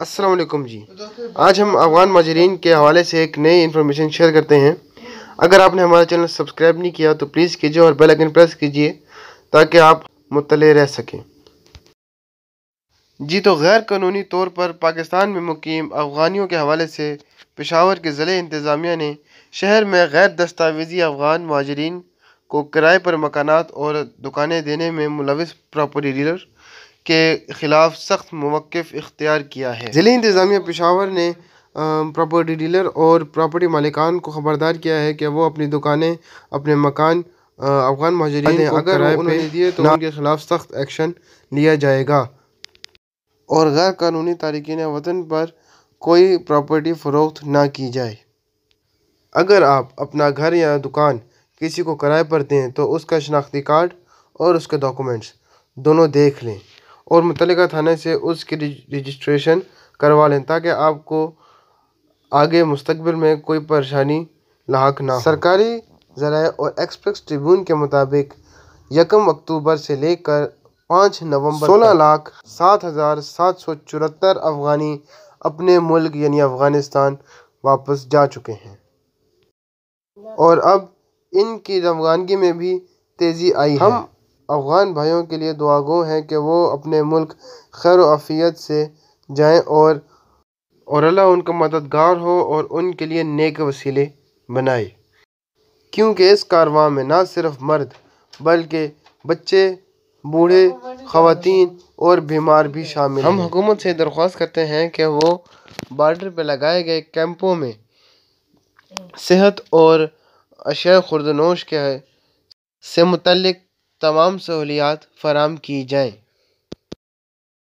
असलकुम जी तो आज हम अफगान माजरीन के हवाले से एक नई इन्फॉर्मेशन शेयर करते हैं अगर आपने हमारा चैनल सब्सक्राइब नहीं किया तो प्लीज़ कीजिए और बेल आइकन प्रेस कीजिए ताकि आप मुतले रह सकें जी तो गैर कानूनी तौर पर पाकिस्तान में मुकीम अफगानियों के हवाले से पेशावर के ज़िले इंतज़ामिया ने शहर में गैर दस्तावेजी अफगान माजरीन को किराए पर मकान और दुकानें देने में मुलविस प्रॉपर्टी डीलर के ख़िलाफ़ सख्त मौक़ इख्तियार किया है ज़िले इंतज़ामिया पेशावर ने प्रॉपर्टी डीलर और प्रॉपर्टी मालिकान को खबरदार किया है कि वो अपनी दुकानें अपने मकान अफगान महाजरीन अगर दिए तो उनके खिलाफ सख्त एक्शन लिया जाएगा और गैर कानूनी तारकिन वतन पर कोई प्रॉपर्टी फ़रोख्त ना की जाए अगर आप अपना घर या दुकान किसी को किराए पर दें तो उसका शनाख्ती कार्ड और उसके डॉक्यूमेंट्स दोनों देख लें और मुतल थाने से उसकी रजिस्ट्रेशन करवा लें ताकि आपको आगे मुस्तबिल में कोई परेशानी लाक ना सरकारी ज़रा और एक्सप्रेस ट्रिब्यून के मुताबिक यकम अक्टूबर से लेकर पाँच नवंबर सोलह लाख सात हज़ार सात सौ चौहत्तर अफ़गानी अपने मुल्क यानी अफ़गानिस्तान वापस जा चुके हैं और अब इनकी रवानगी में भी तेज़ी आई हम है। अफ़ग़ान भाइयों के लिए दुआगो हैं कि वो अपने मुल्क खैर आफ़ियत से जाएँ और और अल्लाह उनका मददगार हो और उनके लिए नेक वसीले बनाए क्योंकि इस कारवां में ना सिर्फ मर्द बल्कि बच्चे बूढ़े खातन और बीमार भी शामिल हम हुकूमत से दरख्वास्त करते हैं कि वो बार्डर पर लगाए गए कैंपों में सेहत और अशय खुरदनोश के से मुतलक तमाम सहूलियात फ़राहम की जाएँ